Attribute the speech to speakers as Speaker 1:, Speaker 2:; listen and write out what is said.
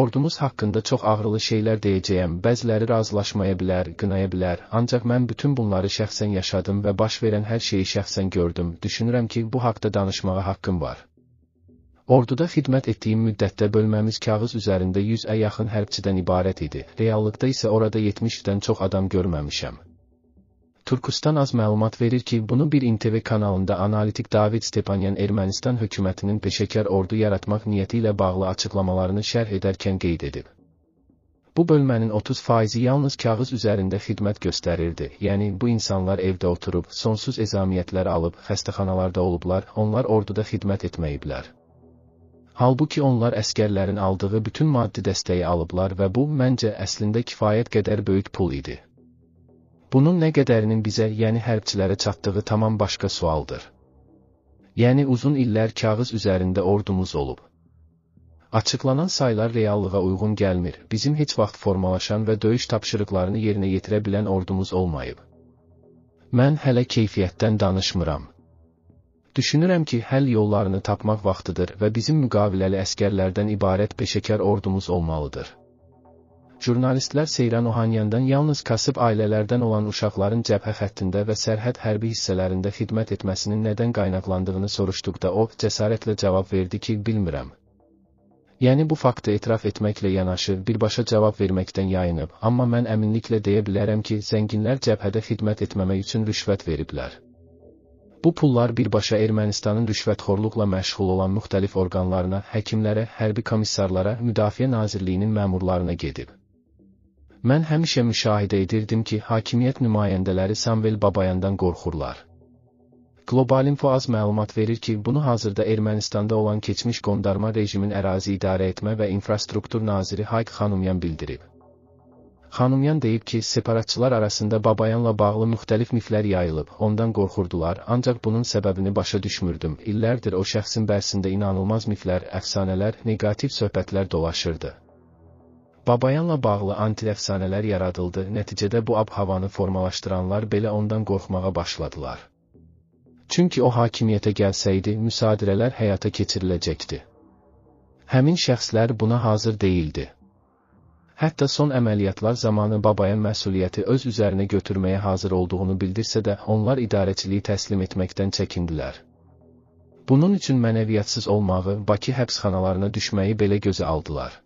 Speaker 1: Ordumuz haqqında çox ağrılı şeylər deyəcəyəm, bəziləri razılaşmaya bilər, qınaya bilər, ancaq mən bütün bunları şəxsən yaşadım və baş verən hər şeyi şəxsən gördüm, düşünürəm ki, bu haqda danışmağa haqqım var. Orduda xidmət etdiyim müddətdə bölməmiz kağız üzərində 100-ə yaxın hərbçidən ibarət idi, reallıqda isə orada 70-dən çox adam görməmişəm. Turkustan az məlumat verir ki, bunu bir INTV kanalında analitik David Stepanyan Ermənistan hökumətinin peşəkar ordu yaratmaq niyyəti ilə bağlı açıqlamalarını şərh edərkən qeyd edib. Bu bölmənin 30 faizi yalnız kağız üzərində xidmət göstərirdi, yəni bu insanlar evdə oturub, sonsuz ezamiyyətlər alıb, xəstəxanalarda olublar, onlar orduda xidmət etməyiblər. Halbuki onlar əskərlərin aldığı bütün maddi dəstəyi alıblar və bu, məncə, əslində kifayət qədər böyük pul idi. Bunun nə qədərinin bizə, yəni hərbçilərə çatdığı tamam başqa sualdır. Yəni uzun illər kağız üzərində ordumuz olub. Açıqlanan saylar reallığa uyğun gəlmir, bizim heç vaxt formalaşan və döyüş tapşırıqlarını yerinə yetirə bilən ordumuz olmayıb. Mən hələ keyfiyyətdən danışmıram. Düşünürəm ki, həll yollarını tapmaq vaxtıdır və bizim müqaviləli əskərlərdən ibarət peşəkar ordumuz olmalıdır jurnalistlər Seyran Ohanyandan yalnız kasıb ailələrdən olan uşaqların cəbhə xəttində və sərhəd hərbi hissələrində xidmət etməsinin nədən qaynaqlandığını soruşduqda o, cəsarətlə cavab verdi ki, bilmirəm. Yəni bu faktı etiraf etməklə yanaşı, birbaşa cavab verməkdən yayınıb, amma mən əminliklə deyə bilərəm ki, zənginlər cəbhədə xidmət etməmək üçün rüşvət veriblər. Bu pullar birbaşa Ermənistanın rüşvətxorluqla məşğul olan müxtəlif orqanlarına, həkimlərə, hərbi komissarlara, Müdafiə Nazirliyinin məmurlarına gedib mən həmişə müşahidə edirdim ki, hakimiyyət nümayəndələri Samvel Babayandan qorxurlar. Globalinfo az məlumat verir ki, bunu hazırda Ermənistanda olan keçmiş qondarma rejimin ərazi idarə etmə və infrastruktur naziri Hayk Xanumyan bildirib. Xanumyan deyib ki, separatçılar arasında Babayanla bağlı müxtəlif miflər yayılıb, ondan qorxurdular, ancaq bunun səbəbini başa düşmürdüm. İllərdir o şəxsin bərsində inanılmaz miflər, əfsanələr, neqativ söhbətlər dolaşırdı. Babayanla bağlı antiəfsanələr yaradıldı, nəticədə bu abhavanı formalaşdıranlar belə ondan qorxmağa başladılar. Çünki o hakimiyyətə gəlsəydi, müsadirələr həyata keçiriləcəkdi. Həmin şəxslər buna hazır deyildi. Hətta son əməliyyatlar zamanı Babayan məsuliyyəti öz üzərinə götürməyə hazır olduğunu bildirsə də, onlar idarəçiliyi təslim etməkdən çəkindilər. Bunun üçün mənəviyyatsız olmağı, Bakı həbsxanalarına düşməyi belə gözə aldılar.